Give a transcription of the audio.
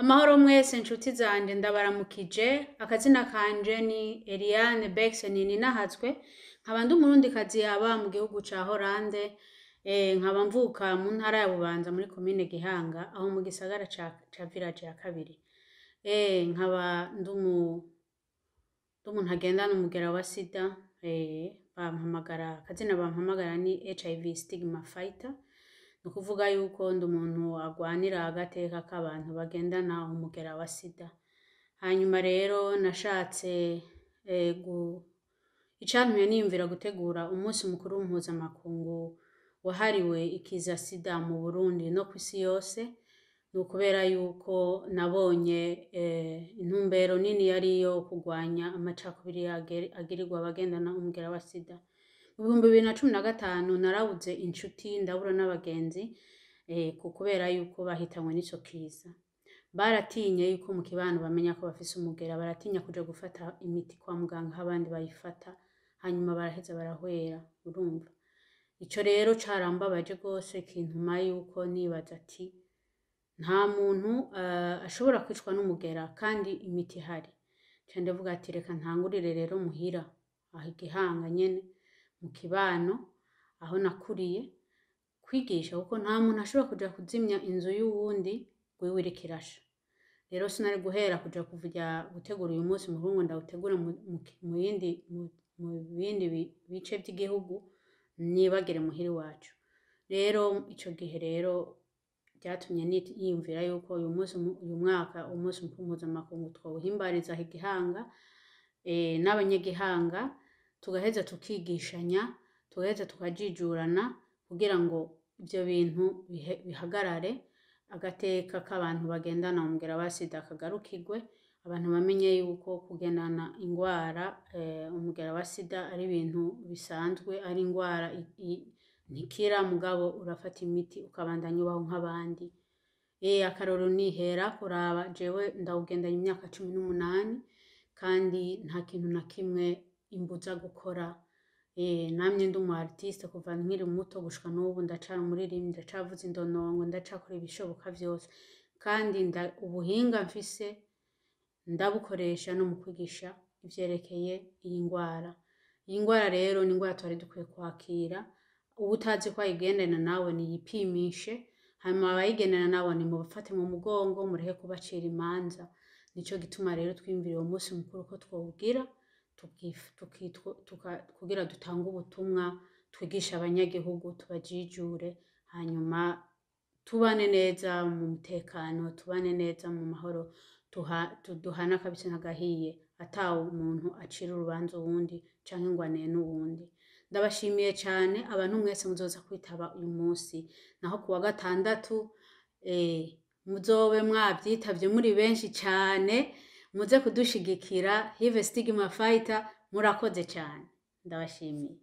amahoro mwese inshuti zanjye ndabaramukije akazina kanje ni Eliane Bexen ninahatswe nkaba ndi umurundikazi yaba mu gihugu cya Holande eh, nkaba mvuka mu ntara ya Bubanza muri komine Gihanga aho mu gisagara cya village ya kabiri eh, nkaba ndumuntu agenda n’umugera wa sida Eh, bampamagara akazina bampamagara ni HIV stigma fighter ni ukuvuga yuko ndi umuntu agwanira agateka k'abantu bagendana umugera wa sida hanyuma rero nashatse eh, icantumye niyumvira gutegura umunsi mukuru mpuzamakungu wahariwe ikiza sida mu burundi no ku isi yose ni ukubera yuko nabonye eh, intumbero nini yari iyo kugwanya amacakubiri agirirwa abagendana umugera wa sida mu bihumbi bibiri na cumi na gatanu narabuze inshuti ndabura n'abagenzi eh, ku kubera yuko bahitanywe n'icyo kiza baratinye yuko mu kibano bamenya ko bafise umugera baratinya kujya gufata imiti kwa muganga aho abandi bayifata hanyuma baraheza barahwera urumva ico rero carambabaje rwose kintuma yuko nibaza ati nta muntu eh, ashobora kwicwa n'umugera kandi imiti ihari cyane ndavuga ati reka ntangurire rero muhira aha igihanga nyine mu kibano aho nakuriye kwigisha kuko nta muntu ashobora kujya kuzimya inzu y'uwundi ngo iwe ireke rero sinari guhera kujya kujya gutegura uyu munsi mu ngo ndawutegure mu bindi bice by'igihugu nibagere muhira iwacu rero icyo gihe rero byatumye yiyumvira yuko uyu munsi uyu mwaka umunsi mpuzamakungu twawuhimbariza igihanga eh, n'abanyagihanga tugaheza tukigishanya tugaheza tukajijurana kugira ngo ibyo bintu bihagarare agateka k'abantu bagendana umugera wa sida kagarukirwe abantu bamenye yuko kugendana indwara eh, umugera wa sida ari ibintu bisanzwe ari indwara Nikira mugabo urafata imiti ukabandanya ubaho nk'abandi eee eh, akarorero nihera kuraba jewe ndawugendanye imyaka cumi n'umunani kandi nta kintu na kimwe imbuza gukora eh, namwe ndi umu artiste kuva nkiri muto gushika n'ubu ndacara umuririmbyi ndacavuza indonongo ndacakora ibishoboka byose. kandi ubuhinga mfise ndabukoresha no mu kwigisha ibyerekeye iyi ndwara. iyi ngwara rero ni ingwara twari dukwiye kwakira uba utazi ko wayigendana nawe niyipimishe hanyuma abayigendana nawe nimubafate mu mugongo murehe kubacira imanza nico gituma rero twiyumviriye uwo mukuru ko twawugira kugira dutange ubutumwa twigisha abanyagihugu tubajijure hanyuma tubane neza mu mutekano tubane neza mu mahoro duhana akabisi n'agahiye ata umuntu acira urubanza uwundi canke ngo anene uwundi ndabashimiye cyane abantu mwese muzoza kwitaba uyu munsi naho ku wa gatandatu eh, muzobe mwabyitabye muri benshi cyane muze kudushyigikira hive sitigima fayita murakoze cyane ndabashimiye